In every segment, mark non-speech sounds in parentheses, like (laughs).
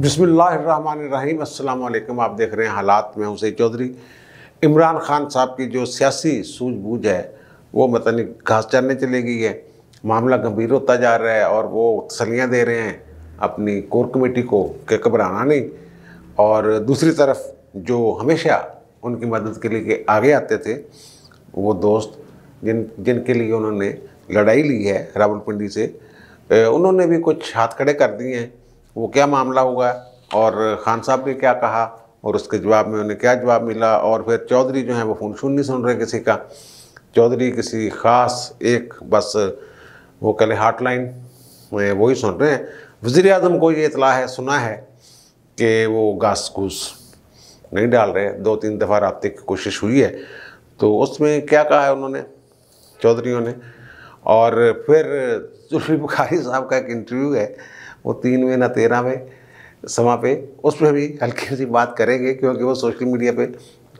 बिसमीम अल्लाम आप देख रहे हैं हालात में हुसैन चौधरी इमरान खान साहब की जो सियासी सूझबूझ है वो मतलब घास चरने चली गई है मामला गंभीर होता जा रहा है और वो तसलियाँ दे रहे हैं अपनी कोर कमेटी को के घबराना नहीं और दूसरी तरफ जो हमेशा उनकी मदद के लिए आगे आते थे वो दोस्त जिन जिनके लिए उन्होंने लड़ाई ली है रावलपिंडी से उन्होंने भी कुछ हाथ खड़े कर दिए हैं वो क्या मामला हुआ और खान साहब ने क्या कहा और उसके जवाब में उन्हें क्या जवाब मिला और फिर चौधरी जो है वो फोन सुन नहीं सुन रहे किसी का चौधरी किसी ख़ास एक बस वो हाट लाइन में वही सुन रहे हैं वज़ी अजम को ये इतला है सुना है कि वो घास घूस नहीं डाल रहे दो तीन दफ़ा रबते की कोशिश हुई है तो उसमें क्या कहा है उन्होंने चौधरीों ने और फिर जुल्फी बुखारी साहब का एक इंटरव्यू है वो तीन में ना तेरह में समा पे उसमें भी हल्की सी बात करेंगे क्योंकि वो सोशल मीडिया पे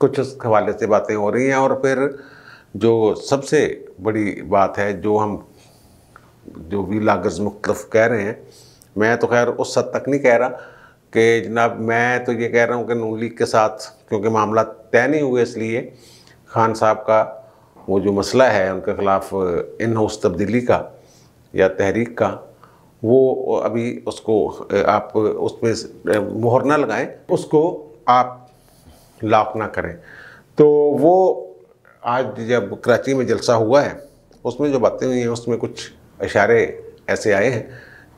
कुछ उस हवाले से बातें हो रही हैं और फिर जो सबसे बड़ी बात है जो हम जो भी लागज मुख्तफ कह रहे हैं मैं तो खैर उस हद तक नहीं कह रहा कि जनाब मैं तो ये कह रहा हूँ कि नून लीग के साथ क्योंकि मामला तय नहीं हुए इसलिए खान साहब का वो जो मसला है उनके ख़िलाफ़ इन हाउस तब्दीली का या तहरीक का वो अभी उसको आप उस पर मोहर ना लगाएं उसको आप लॉक ना करें तो वो आज जब कराची में जलसा हुआ है उसमें जो बातें हुई हैं उसमें कुछ इशारे ऐसे आए हैं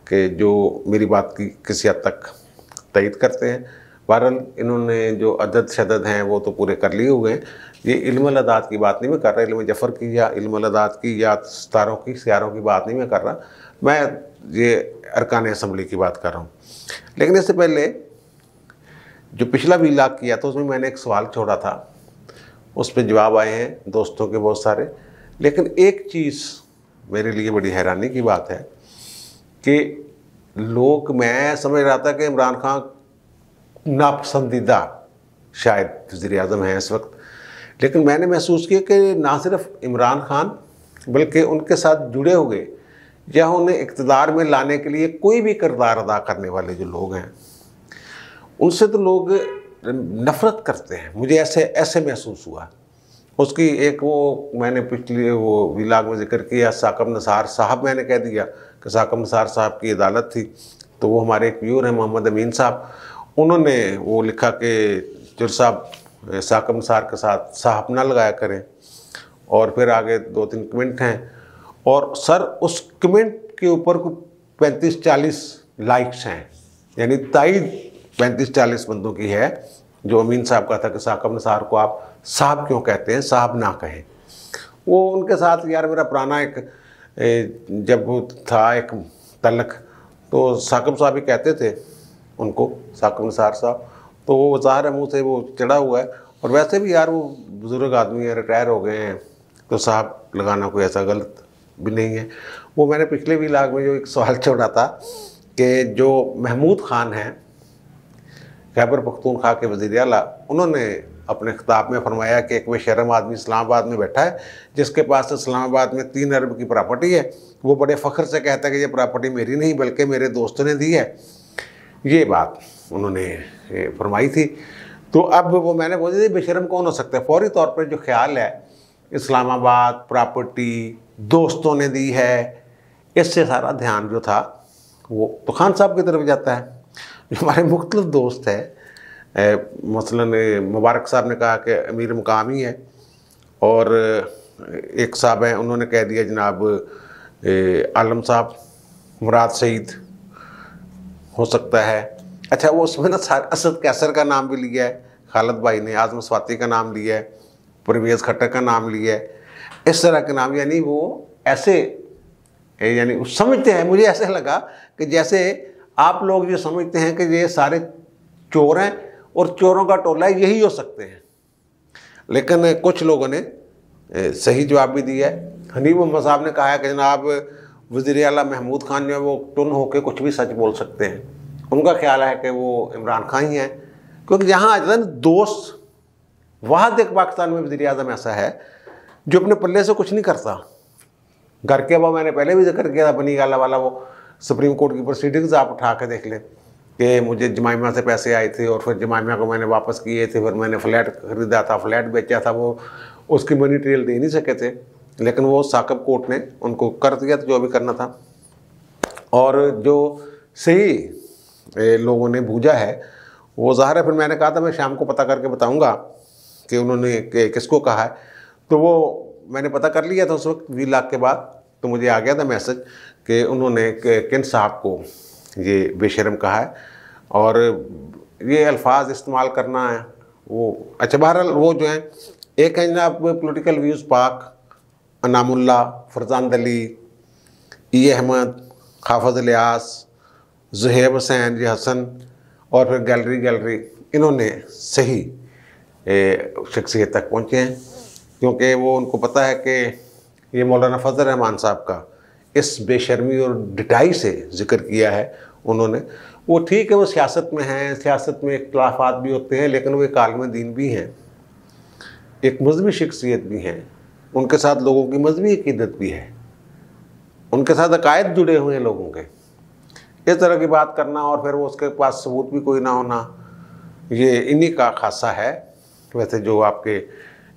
कि जो मेरी बात की किसी हद तक तयद करते हैं बहरल इन्होंने जो अदद शदद हैं वो तो पूरे कर लिए हुए हैं ये इल्मदात की बात नहीं मैं कर रहा इल्म जफ़र की या इल्मदात की या सितारों की सियारों की बात नहीं मैं कर रहा मैं ये अरकान असम्बली की बात कर रहा हूँ लेकिन इससे पहले जो पिछला भी लाग किया था उसमें मैंने एक सवाल छोड़ा था उस पर जवाब आए हैं दोस्तों के बहुत सारे लेकिन एक चीज़ मेरे लिए बड़ी हैरानी की बात है कि लोग मैं समझ रहा था कि इमरान खान नापसंदीदा शायद वजी अजम हैं इस वक्त लेकिन मैंने महसूस किया कि ना सिर्फ इमरान खान बल्कि उनके साथ जुड़े हुए या उन्हें इकतदार में लाने के लिए कोई भी किरदार अदा करने वाले जो लोग हैं उनसे तो लोग नफ़रत करते हैं मुझे ऐसे ऐसे महसूस हुआ उसकी एक वो मैंने पिछले वो विलाग में जिक्र किया साकम नसार साहब मैंने कह दिया कि साकम नसार साहब की अदालत थी तो वो हमारे एक व्यूर हैं मोहम्मद अमीन साहब उन्होंने वो लिखा कि चुर साहब साकम नसार के साथ साहब ना लगाया करें और फिर आगे दो तीन कमेंट हैं और सर उस कमेंट के ऊपर को पैंतीस चालीस लाइक्स हैं यानी ताई पैंतीस चालीस बंदों की है जो अमीन साहब का था कि साकब निसार को आप साहब क्यों कहते हैं साहब ना कहें वो उनके साथ यार मेरा पुराना एक जब था एक तलक तो साकब साहब ही कहते थे उनको साकब निसार साहब तो वो ज़ाहिर है मुँह से वो चढ़ा हुआ है और वैसे भी यार वो बुज़ुर्ग आदमी है रिटायर हो गए हैं तो साहब लगाना कोई ऐसा गलत भी नहीं है वो मैंने पिछले भी लाग में जो एक सवाल (laughs) छोड़ा था कि जो महमूद खान हैं खैबर पख्तूनख्वा के वजीर अला उन्होंने अपने खिताब में फरमाया कि एक बेशरम आदमी इस्लामाबाद में बैठा है जिसके पास तो इस्लामाबाद में तीन अरब की प्रॉपर्टी है वो बड़े फ़ख्र से कहता है कि ये प्रॉपर्टी मेरी नहीं बल्कि मेरे दोस्त ने दी है ये बात उन्होंने फरमाई थी तो अब वो मैंने बोली बेशरम कौन हो सकता है फौरी तौर पर जो ख्याल है इस्लामाबाद प्रॉपर्टी दोस्तों ने दी है इससे सारा ध्यान जो था वो तो खान साहब की तरफ जाता है जो हमारे मुख्तल दोस्त है मसलन मुबारक साहब ने कहा कि अमीर मुकाम ही है और एक साहब हैं उन्होंने कह दिया जनाब आलम साहब मुराद सईद हो सकता है अच्छा वो उसमें ना असद कैसर का नाम भी लिया है खालद भाई ने आजम स्वाति का नाम लिया है परवेज़ खट्टर का नाम लिया है इस तरह के नाम यानी वो ऐसे यानी समझते हैं मुझे ऐसे लगा कि जैसे आप लोग ये समझते हैं कि ये सारे चोर हैं और चोरों का टोला यही हो सकते हैं लेकिन कुछ लोगों ने सही जवाब भी दिया है हनीब मोहम्मद साहब ने कहा है कि जनाब वजीर अला महमूद खान जो है वो टुन होकर कुछ भी सच बोल सकते हैं उनका ख्याल है कि वो इमरान खान ही हैं क्योंकि जहाँ आज दोस्त वाहद एक पाकिस्तान में वजी अजम ऐसा है जो अपने पल्ले से कुछ नहीं करता घर के अभाव मैंने पहले भी जिक्र किया था बनी गाला वाला वो सुप्रीम कोर्ट की प्रोसीडिंग्स आप उठा के देख लें कि मुझे जमाइमा से पैसे आए थे और फिर जमाइमा को मैंने वापस किए थे फिर मैंने फ्लैट खरीदा था फ्लैट बेचा था वो उसकी मनी ट्रेल दे नहीं सके थे लेकिन वो साकब कोर्ट ने उनको कर दिया था जो भी करना था और जो सही लोगों ने भूजा है वो ज़ाहिर है फिर मैंने कहा था मैं शाम को पता करके बताऊँगा कि उन्होंने किसको कहा है तो वो मैंने पता कर लिया था उस वक्त वी लाख के बाद तो मुझे आ गया था मैसेज कि उन्होंने किन साहब को ये बेशरम कहा है और ये अल्फाज इस्तेमाल करना है वो अच्छा बहरहाल वो जो है एक है जनाब पोलिटिकल व्यूज़ पाक अनामुल्ला फरजान अली ई अहमद हाफज लियास जहेब हुसैन जी हसन और फिर गैलरी गैलरी इन्होंने सही शख्सियत तक पहुँचे हैं क्योंकि वो उनको पता है कि ये मौलाना फजल रहमान साहब का इस बेशर्मी और डिटाई से जिक्र किया है उन्होंने वो ठीक है वो सियासत में हैं सियासत में इख्लाफात भी होते हैं लेकिन वो एक आलम दीन भी हैं एक मजहबी शख्सियत भी हैं उनके साथ लोगों की मजहबी अकीदत भी है उनके साथ अकायद जुड़े हुए हैं लोगों के इस तरह की बात करना और फिर वो उसके पास सबूत भी कोई ना होना ये इन्हीं का खासा है वैसे जो आपके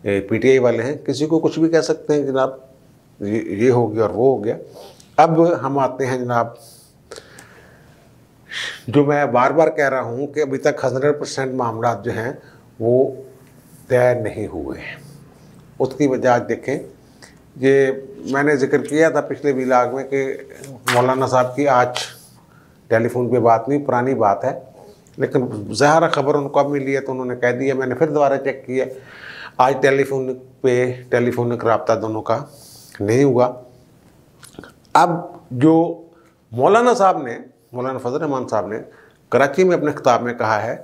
पीटीआई वाले हैं किसी को कुछ भी कह सकते हैं जनाब ये हो गया और वो हो गया अब हम आते हैं जनाब जो मैं बार बार कह रहा हूँ कि अभी तक हंड्रेड परसेंट मामला जो हैं वो तय नहीं हुए हैं उसकी वजह आज देखें ये मैंने जिक्र किया था पिछले विलाग में कि मौलाना साहब की आज टेलीफोन पे बात नहीं पुरानी बात है लेकिन जहरा खबर उनको अब मिली है तो उन्होंने कह दिया मैंने फिर दोबारा चेक किया आज टेलीफोन पे टेलीफोनिक रबता दोनों का नहीं हुआ अब जो मौलाना साहब ने मौलाना फजल रहमान साहब ने कराची में अपने खिताब में कहा है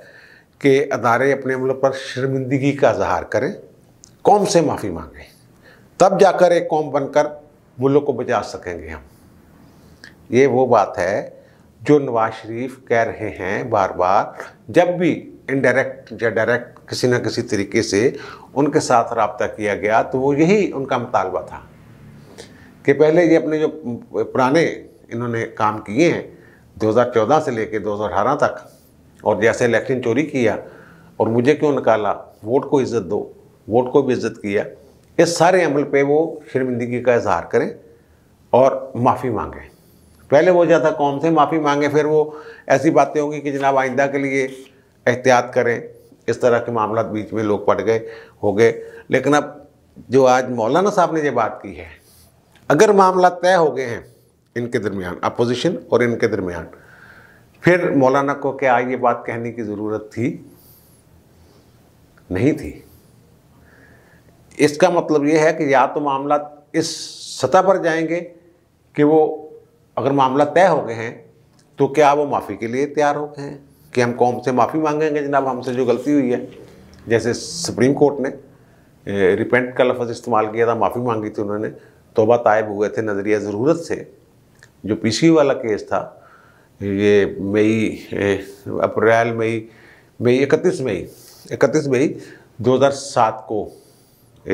कि अदारे अपने मुल्क पर शर्मिंदगी का इजहार करें कौम से माफ़ी मांगें तब जाकर एक कौम बनकर मुल्क को बचा सकेंगे हम ये वो बात है जो नवाज शरीफ कह रहे हैं बार बार जब भी इनडायरेक्ट या डायरेक्ट किसी न किसी तरीके से उनके साथ रबता किया गया तो वो यही उनका मुतालबा था कि पहले ये अपने जो पुराने इन्होंने काम किए हैं 2014 से लेकर 2018 तक और जैसे इलेक्शन चोरी किया और मुझे क्यों निकाला वोट को इज़्ज़त दो वोट को भी इज़्ज़त किया इस सारे अमल पे वो शर्मिंदगी का इजहार करें और माफ़ी मांगें पहले वो ज़्यादा कौम से माफ़ी मांगे फिर वो ऐसी बातें होंगी कि जनाब आइंदा के लिए एहतियात करें इस तरह के मामला बीच में लोग पड़ गए हो गए लेकिन अब जो आज मौलाना साहब ने ये बात की है अगर मामला तय हो गए हैं इनके दरमियान अपोजिशन और इनके दरमियान फिर मौलाना को क्या ये बात कहने की ज़रूरत थी नहीं थी इसका मतलब ये है कि या तो मामला इस सतह पर जाएंगे कि वो अगर मामला तय हो गए हैं तो क्या वो माफ़ी के लिए तैयार हो गए हैं कि हम कौम से माफ़ी मांगेंगे जनाब हमसे जो गलती हुई है जैसे सुप्रीम कोर्ट ने रिपेंट का लफज इस्तेमाल किया था माफ़ी मांगी थी उन्होंने तोबा तायब हुए थे नज़रिया ज़रूरत से जो पीसी वाला केस था ये मई अप्रैल मई मई इकतीस मई इकतीस मई 2007 को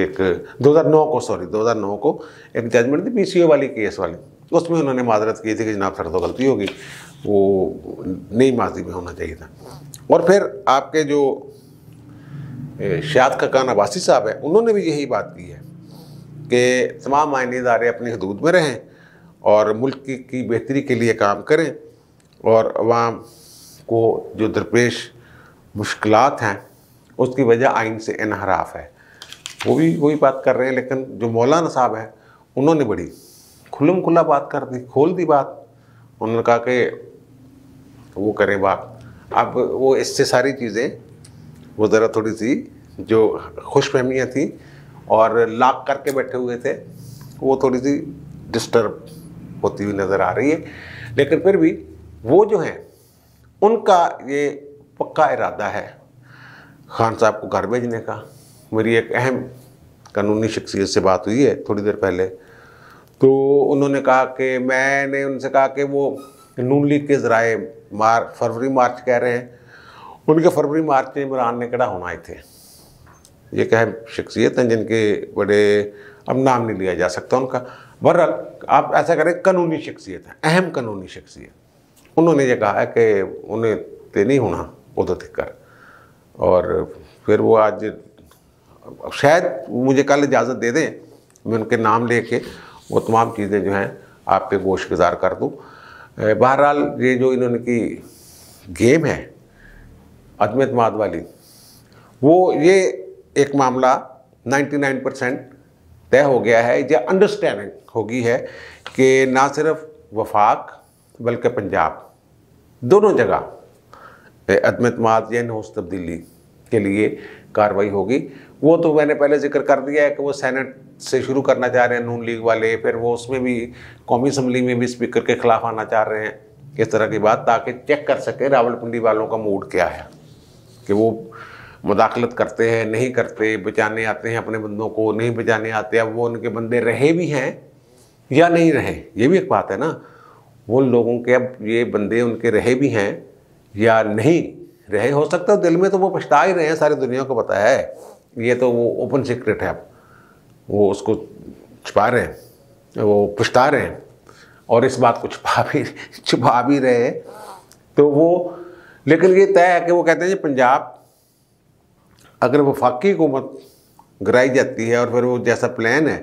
एक 2009 को सॉरी 2009 को एक जजमेंट थी पीसीओ वाली केस वाली उसमें उन्होंने माजरत की थी कि जनाब सर तो गलती होगी वो नई माजी में होना चाहिए था और फिर आपके जो शाद का कान अबासी साहब है उन्होंने भी यही बात की है कि तमाम आयनी इदारे अपनी हदूद में रहें और मुल्क की, की बेहतरी के लिए काम करें और अवाम को जो दरपेश मुश्किल हैं उसकी वजह आइन से इनहराफ है वो भी वही बात कर रहे हैं लेकिन जो मौलाना साहब हैं उन्होंने बड़ी खुलम खुला बात कर दी खोल दी बात उन्होंने कहा कि तो वो करें बात अब वो इससे सारी चीज़ें वो ज़रा थोड़ी सी जो खुश फहमियाँ थी और लाक करके बैठे हुए थे वो थोड़ी सी डिस्टर्ब होती हुई नज़र आ रही है लेकिन फिर भी वो जो हैं उनका ये पक्का इरादा है खान साहब को घर भेजने का मेरी एक अहम कानूनी शख्सियत से बात हुई है थोड़ी देर पहले तो उन्होंने कहा कि मैंने उनसे कहा कि वो नून लीग के ज़राए मार फरवरी मार्च कह रहे हैं उनके फरवरी मार्च में इमरान ने कड़ा होना थे ये कह शख्सियत हैं जिनके बड़े अब नाम नहीं लिया जा सकता उनका बर आप ऐसा करें कानूनी शख्सियत है अहम कानूनी शख्सियत उन्होंने ये कहा है कि उन्हें तो नहीं होना उदो कर और फिर वो आज शायद मुझे कल इजाज़त दे दें मैं उनके नाम लेके वो तमाम चीज़ें जो हैं आपके गोश गुजार कर दूँ बहरहाल ये जो इन्होंने की गेम है अदमियत माद वाली वो ये एक मामला 99 परसेंट तय हो गया है या अंडरस्टैंडिंग होगी है कि ना सिर्फ वफाक बल्कि पंजाब दोनों जगह अदमतमाद या नोस तब्दीली के लिए कार्रवाई होगी वो तो मैंने पहले जिक्र कर दिया है कि वो सेनेट से शुरू करना चाह रहे हैं नून लीग वाले फिर वो उसमें भी कौमी असम्बली में भी स्पीकर के खिलाफ आना चाह रहे हैं इस तरह की बात ताकि चेक कर सके रावलपिंडी वालों का मूड क्या है कि वो मुदाखलत करते हैं नहीं करते बचाने आते हैं अपने बंदों को नहीं बचाने आते अब वो उनके बंदे रहे भी हैं या नहीं रहे ये भी एक बात है ना वो लोगों के अब ये बंदे उनके रहे भी हैं या नहीं रहे हो सकता है दिल में तो वो पछता ही रहे हैं सारी दुनिया को पता है ये तो वो ओपन सीक्रेट है वो उसको छुपा रहे हैं वो पछता रहे हैं और इस बात को छुपा भी छुपा भी रहे हैं तो वो लेकिन ये तय है कि वो कहते हैं जी पंजाब अगर वफाकी हुकूमत गिराई जाती है और फिर वो जैसा प्लान है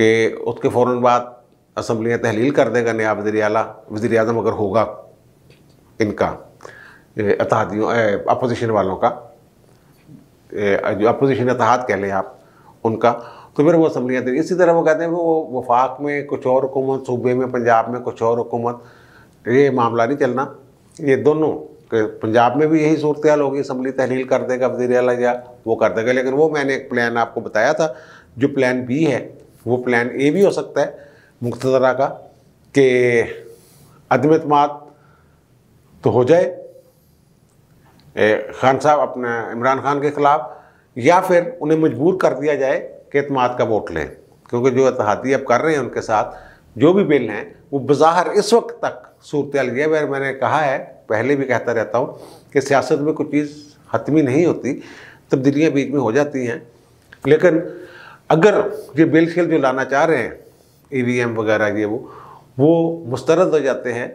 कि उसके फ़ौर बाद असम्बलियाँ तहलील कर देगा नया वजी अला वजी अजम अगर होगा इनका अतहदियों अपोजिशन वालों का जो अपोजिशन अतहद कह लें आप उनका तो फिर वो असम्बलियाँ थी इसी तरह वो कहते हैं वो वफाक में कुछ और हुकूमत सूबे में पंजाब में कुछ और हुकूमत ये मामला नहीं चलना ये दोनों पंजाब में भी यही सूरत हाल होगी असम्बली तहलील कर देगा वजी अला या वो कर देगा लेकिन वो मैंने एक प्लान आपको बताया था जो प्लान बी है वो प्लान ए भी हो सकता है मुख्तरा का कि अदम तो हो जाए खान साहब अपना इमरान खान के ख़िलाफ़ या फिर उन्हें मजबूर कर दिया जाए कि अतमाद का वोट लें क्योंकि जो इतिहादी अब कर रहे हैं उनके साथ जो भी बिल हैं वो बाहर इस वक्त तक सूरत यह मैं मैंने कहा है पहले भी कहता रहता हूँ कि सियासत में कोई चीज़ हतमी नहीं होती तब्दीलियाँ बीच में हो जाती हैं लेकिन अगर ये बिल शिल जो लाना चाह रहे हैं ई वी एम वगैरह ये वो वो मुस्तरद हो जाते हैं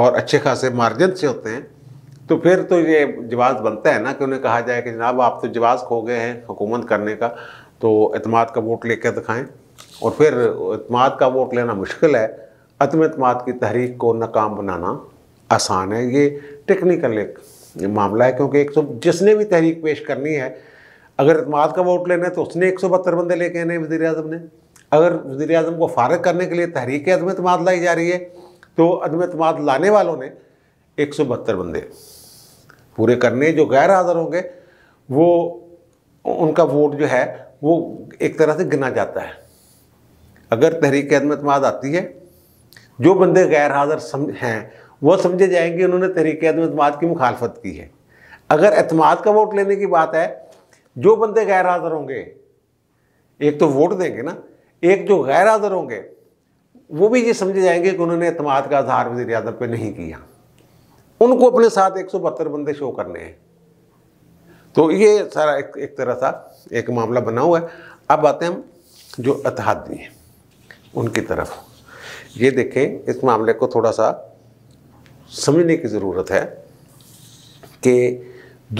और अच्छे खासे मार्जिन से होते हैं तो फिर तो ये जवाब बनता है ना कि उन्हें कहा जाए कि जनाब आप तो जवाब खो गए हैं हुकूमत करने का तो अतमाद का वोट लेकर दिखाएं और फिर अतमाद का वोट लेना मुश्किल है अतम अतमाद की तहरीक को नाकाम बनाना आसान है ये टेक्निकल एक मामला है क्योंकि एक सौ जिसने भी तहरीक पेश करनी है अगर अतमाद का वोट लेना है तो उसने एक सौ बहत्तर बंदे लेके आने वजी अजम ने अगर वजी अजम को फारग करने के लिए तहरीक अदम अतमाद लाई जा रही है तो अदम अतमाद लाने वालों ने एक सौ बहत्तर बंदे पूरे करने जो गैर हाज़िर होंगे वो उनका वोट जो है वो एक तरह से गिना जाता है अगर तहरीक अदमतमाद आती है जो बंदे गैर हाज़िर सम हैं वह समझे जाएंगे उन्होंने तहरीक अतमाद की मुखालफत की है अगर अतमाद का वोट लेने की बात है जो बंदे गैर हाज़िर होंगे एक तो वोट देंगे ना एक जो गैर हाज़िर होंगे वो भी ये समझे जाएंगे कि उन्होंने अतमाद का आधार वजी अजम पर नहीं किया उनको अपने साथ एक बंदे शो करने हैं तो ये सारा एक, एक तरह सा एक मामला बना हुआ है अब आते हैं हम जो अतहादमी हैं उनकी तरफ ये देखें इस मामले को थोड़ा सा समझने की ज़रूरत है कि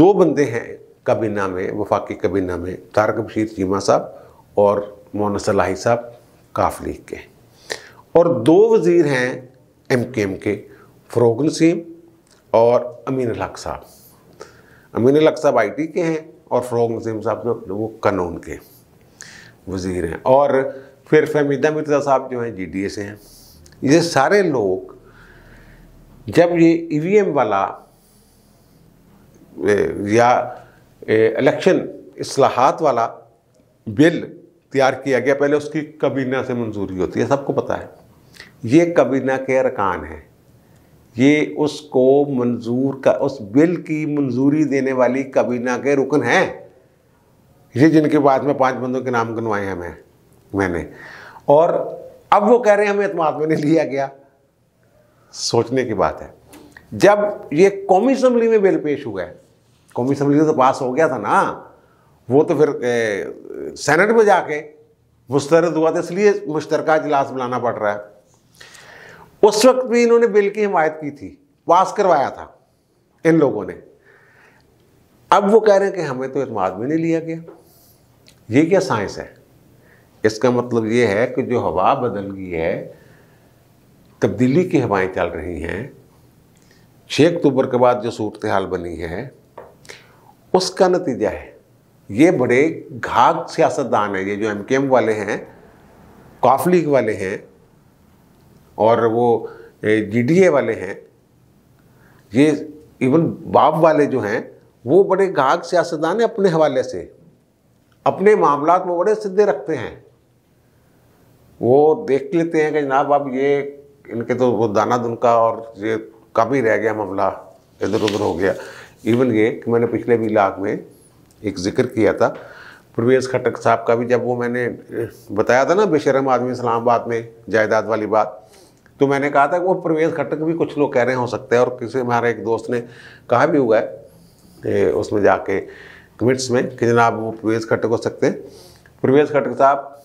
दो बंदे हैं कबीना में वफाकी कबीना में तारक बशीर चीमा साहब और मोहन सलाही साहब काफ लीग के और दो वज़ीर हैं एम के एम के फ़रोग नसीम और अमीन अलग साहब अमीन अलग साहब आई के हैं और फ़रोग नसीम साहब जो वो कानून के वजीर हैं और फिर फहमीदा मिर्जा साहब जो हैं जी से हैं ये सारे लोग जब ये ई वाला या इलेक्शन असलाहत वाला बिल तैयार किया गया पहले उसकी काबीना से मंजूरी होती है सबको पता है ये काबीना के अरकान हैं ये उसको मंजूर का उस बिल की मंजूरी देने वाली कबीना के रुकन हैं ये जिनके बाद में पांच बंदों के नाम गनवाए हैं मैं मैंने और अब वो कह रहे हैं हमें अतमाद में नहीं लिया गया सोचने की बात है जब ये कौमी असम्बली में बिल पेश हुआ है कौमी असम्बली में तो पास हो गया था ना वो तो फिर ए, सेनेट में जाके मुस्तरद हुआ था इसलिए मुश्तरका इजलास बुलाना पड़ रहा है उस वक्त भी इन्होंने बिल की हिमायत की थी पास करवाया था इन लोगों ने अब वो कह रहे हैं कि हमें तो इतमाद भी नहीं लिया गया ये क्या साइंस है इसका मतलब ये है कि जो हवा बदल गई है तब्दीली की हवाएं चल रही हैं छः अक्टूबर के बाद जो सूरत हाल बनी है उसका नतीजा है ये बड़े घाक सियासतदान हैं ये जो एम वाले हैं काफलीग वाले हैं और वो जी वाले हैं ये इवन बाप वाले जो हैं वो बड़े गाहक सियासतदान हैं अपने हवाले से अपने मामला में बड़े सीधे रखते हैं वो देख लेते हैं कि जनाब अब ये इनके तो वो दाना दुन का और ये कम ही रह गया मामला इधर उधर हो गया इवन ये कि मैंने पिछले भी लाख में एक जिक्र किया था प्रवेश खटक साहब का भी जब वो मैंने बताया था ना बेशरम आदमी इस्लामाबाद में जायदाद वाली बात तो मैंने कहा था कि वो प्रवेश खट्टक भी कुछ लोग कह रहे हो सकते हैं और किसी हमारे एक दोस्त ने कहा भी हुआ है उसमें जाके कमेंट्स में कि जनाब वो प्रवेश खट्टक हो सकते हैं प्रवेश खट्टक साहब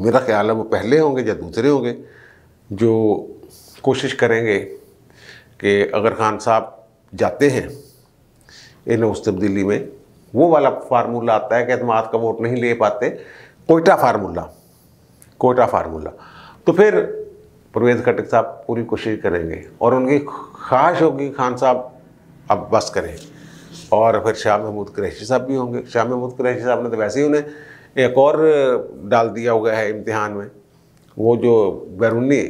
मेरा ख्याल है वो पहले होंगे या दूसरे होंगे जो कोशिश करेंगे कि अगर खान साहब जाते हैं इन उस तब्दीली में वो वाला फार्मूला आता है कि अतमाद का वोट नहीं ले पाते कोयटा फार्मूला कोयटा फार्मूला तो फिर परवेज खटक साहब पूरी कोशिश करेंगे और उनकी ख्वाहिश होगी खान साहब अब बस करें और फिर शाह महमूद क्रैशी साहब भी होंगे शाह महमूद क्रैशी साहब ने तो वैसे ही उन्हें एक और डाल दिया हुआ है इम्तिहान में वो जो बैरूनी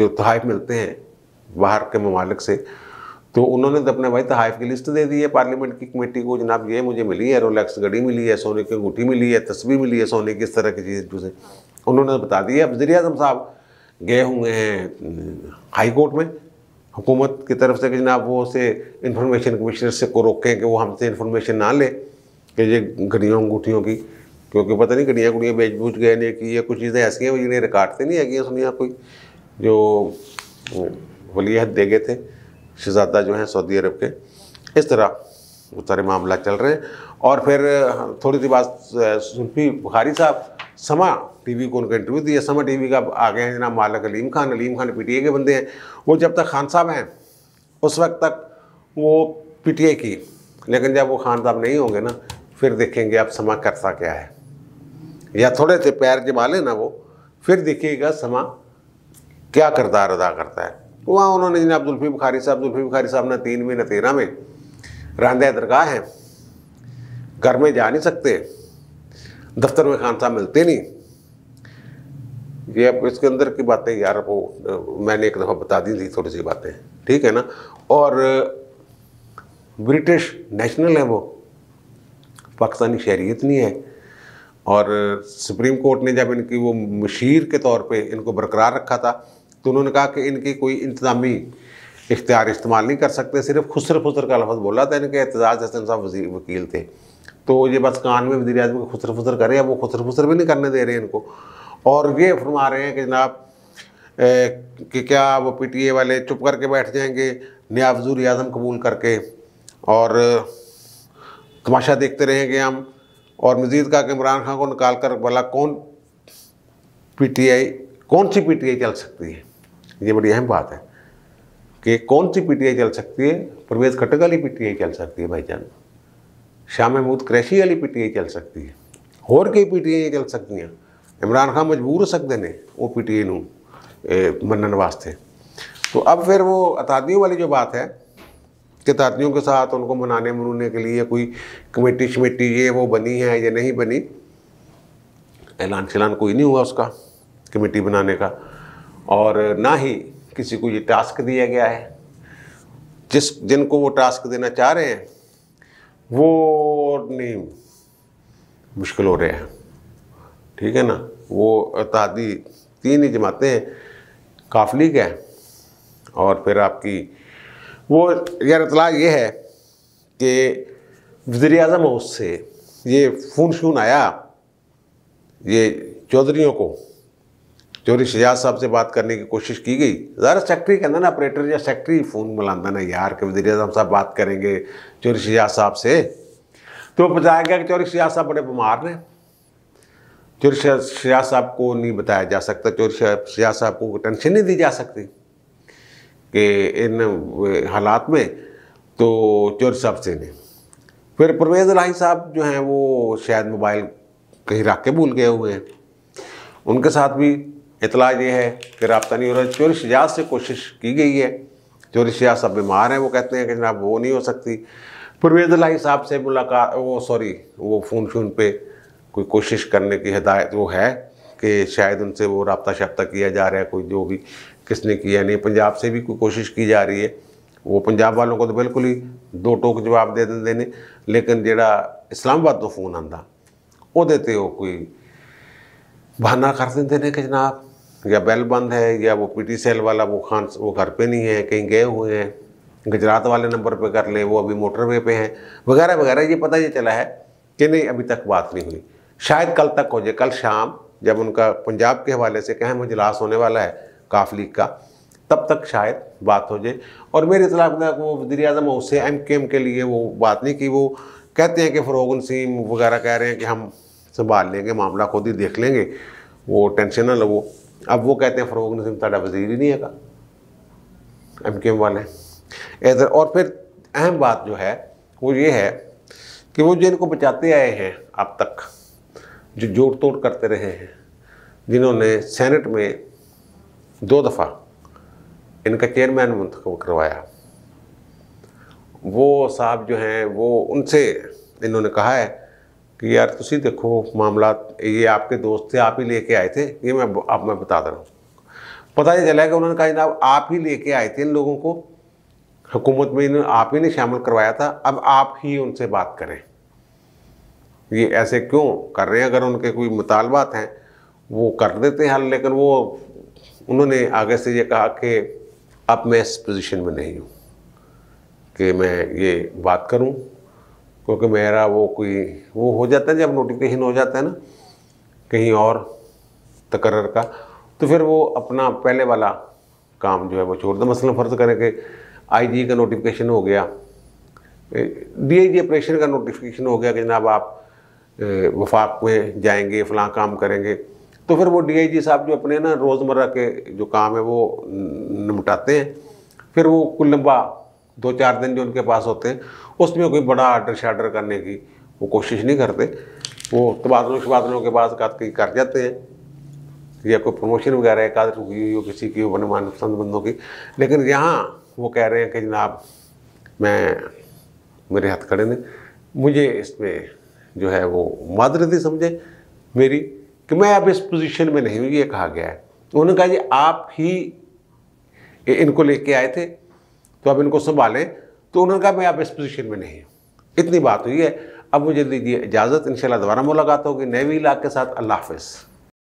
जो तहफ़ मिलते हैं बाहर के ममालिक से तो उन्होंने तो अपने भाई तहफ़ की लिस्ट दे दी है पार्लियामेंट की कमेटी को जनाब ये मुझे मिली है रोलैक्स गड़ी मिली है सोने की अंगूठी मिली है तस्वीर मिली है सोने की इस तरह की चीज़ से उन्होंने तो बता दी है अब जरिया साहब गए हुए हैं हाई कोर्ट में हुकूमत की तरफ से कि जनाब वो से इंफॉर्मेशन कमिश्नर से को रोकें कि वो हमसे इन्फॉर्मेशन ना ले कि ये गड़ियों अंगूठियों की क्योंकि पता नहीं गड़ियाँ गुड़ियाँ बेच बूझ गए नहीं कि ये कुछ चीज़ें ऐसी हैं जिन्हें रिकॉर्ड से तो नहीं है सुनिया कोई जो वलीहत दे गए थे शहजादा जो हैं सऊदी अरब के इस तरह वो सारे मामला चल रहे हैं और फिर हाँ, थोड़ी देर बाद सुल्फी बुखारी साहब समा टीवी को उनका इंटरव्यू दिया समा टीवी का आ गए हैं जना मालक अलीम खान अलीम खान पीटीए के बंदे हैं वो जब तक खान साहब हैं उस वक्त तक वो पीटीए की लेकिन जब वो खान साहब नहीं होंगे ना फिर देखेंगे आप समा करता क्या है या थोड़े से पैर जमा ना वो फिर देखिएगा समा क्या करदार अदा करता है तो वहाँ उन्होंने जिन्हें अब्दुल्फी बुखारी साहब जुल्फी बुखारी साहब ने तीन में न तेरह में रहा दरगाह है घर में जा नहीं सकते दफ्तर में खान साहब मिलते नहीं ये अब इसके अंदर की बातें यार वो मैंने एक दफ़ा बता दी थी थोड़ी सी बातें ठीक है ना और ब्रिटिश नेशनल है वो पाकिस्तानी शहरीत नहीं है और सुप्रीम कोर्ट ने जब इनकी वो मशीर के तौर पे इनको बरकरार रखा था तो उन्होंने कहा कि इनकी कोई इंतजामी इख्तियार इस्तेमाल नहीं कर सकते सिर्फ खुसर फुसर का लफ्ज़ बोला था इनके एतजाज़ हसन साहब वकील थे तो ये बस कान में वजी अजम को खुसर फुसर करे अब वो खुसर फुसर भी नहीं करने दे रहे हैं इनको और ये फरमा रहे हैं कि जनाब कि क्या वो पीटीए वाले चुप करके बैठ जाएंगे नया वजूर आज़म कबूल करके और तमाशा देखते रहेंगे हम और मजीद का कि इमरान खान को निकाल कर भला कौन पीटीआई कौन सी पीटीआई चल सकती है ये बड़ी अहम बात है कि कौन सी पीटीआई चल सकती है परवेज़ खटक वाली पीटीआई चल सकती है भाई जान शाह महमूद क्रैशी वाली पीटीआई चल सकती है होर कई पीटीआई चल सकती हैं इमरान खान मजबूर हो सकते हैं वो टी आई ਮੰਨਣ वास्ते तो अब फिर वो अतादियों वाली जो बात है कि तातियों के साथ उनको मनाने मनाने के लिए कोई कमेटी शमेटी ये वो बनी है या नहीं बनी ऐलान शलान कोई नहीं हुआ उसका कमेटी बनाने का और ना ही किसी को ये टास्क दिया गया है जिस जिनको वो टास्क देना चाह रहे हैं वो नहीं मुश्किल हो रहे हैं ठीक है ना वो तादी तीन ही जमातें काफली है और फिर आपकी वो यार इतला ये है कि वजी अजम उससे ये फ़ोन शून आया ये चौधरीों को चोरी शिजाज साहब से बात करने की कोशिश की गई ज़रा सेक्रटरी कहना ना ऑपरेटर या सेक्रटरी फ़ोन बुलाना ना यार कि वजी अजम साहब बात करेंगे चोरी शिजाज साहब से तो बताया गया कि चौरी शिजाज साहब बड़े बीमार हैं चोरी शिजाज साहब को नहीं बताया जा सकता चोरी शिजाज साहब को टेंशन नहीं दी जा सकती कि इन हालात में तो चोरी साहब से नहीं फिर परवेज़ राही साहब जो हैं वो शायद मोबाइल कहीं रख के भूल गए हुए हैं उनके साथ भी इतला ये है कि रबता नहीं हो रहा चोरी शिजात से कोशिश की गई है चोरी शिजात सब बीमार हैं वो कहते हैं कि जनाब वो नहीं हो सकती परवेज लाई साहब से मुलाकात वो सॉरी वो फ़ोन शून पे कोई कोशिश करने की हदायत वो है कि शायद उनसे वो रबता शबता किया जा रहा है कोई जो भी किसने किया नहीं पंजाब से भी कोई कोशिश की जा रही है वो पंजाब वालों को तो बिल्कुल ही दो टोक जवाब दे देंगे ने लेकिन जोड़ा इस्लामाबाद तो फोन आता वो कोई बहाना कर देंगे ने ਦਿੰਦੇ ਨੇ या बेल बंद है या वो पीटी सेल वाला वो खान वो घर पे नहीं है कहीं गए हुए हैं गुजरात वाले नंबर पे कर ले वो अभी मोटरवे पे हैं वगैरह वगैरह ये पता ये चला है कि नहीं अभी तक बात नहीं हुई शायद कल तक हो जाए कल शाम जब उनका पंजाब के हवाले से कहम इजलास होने वाला है काफ लीग का तब तक शायद बात हो जाए और मेरे इतलाफ तक वो वजी अजम उससे एम के एम के लिए वो बात नहीं की वो कहते हैं कि फ़रोग नसीम वगैरह कह रहे हैं कि हम संभाल लेंगे मामला खुद ही देख लेंगे वो टेंशन ना लो अब वो कहते हैं फ़रोग नसीम साढ़ा वजीर ही नहीं है एम के एम वाले इधर और फिर अहम बात जो है वो ये है कि वो जिनको बचाते आए हैं अब तक जो जोड़ तोड़ करते रहे हैं जिन्होंने सेनेट में दो दफ़ा इनका चेयरमैन मुंतब करवाया वो साहब जो हैं वो उनसे इन्होंने कहा है कि यार तुम देखो मामला ये आपके दोस्त थे आप ही लेके आए थे ये मैं आप मैं बता दे रहा हूँ पता ही चला कि उन्होंने कहा जनाब आप ही लेके आए थे इन लोगों को हुकूमत में इन्होंने आप ही ने शामिल करवाया था अब आप ही उनसे बात करें ये ऐसे क्यों कर रहे हैं अगर उनके कोई मुतालबात हैं वो कर देते हैं हल लेकिन वो उन्होंने आगे से ये कहा कि अब मैं इस पोजीशन में नहीं हूँ कि मैं ये बात करूँ क्योंकि मेरा वो कोई वो हो जाता है जब नोटिफिकेशन हो जाता है ना कहीं और तकर्र का तो फिर वो अपना पहले वाला काम जो है वो छोड़ दो मसलन फ़र्ज़ करें कि आईजी का नोटिफिकेशन हो गया डीआईजी ऑपरेशन का नोटिफिकेशन हो गया कि जनाब आप वफाक में जाएंगे फलां काम करेंगे तो फिर वो डीआईजी साहब जो अपने ना रोज़मर्रा के जो काम है वो निपटाते हैं फिर वो कुल्लम्बा दो चार दिन जो उनके पास होते हैं उसमें कोई बड़ा आर्डर शार्डर करने की वो कोशिश नहीं करते वो तबादलों शबादलों के बाद का कर जाते हैं या कोई प्रमोशन वगैरह एक आदर हुई हो किसी की बनमान पसंद बंदों की लेकिन यहाँ वो कह रहे हैं कि जनाब मैं मेरे हाथ खड़े ने मुझे इसमें जो है वो मादरती समझे मेरी कि मैं अब इस पोजीशन में नहीं हूँ ये कहा गया है उन्होंने कहा जी आप ही इनको लेके आए थे तो आप इनको संभालें तो उन्होंने कहा मैं आप इस पोजिशन में नहीं इतनी बात हुई है अब मुझे दीजिए इजाज़त इन दोबारा मुलाकात होगी नए इलाक के साथ अल्लाह हाफिज़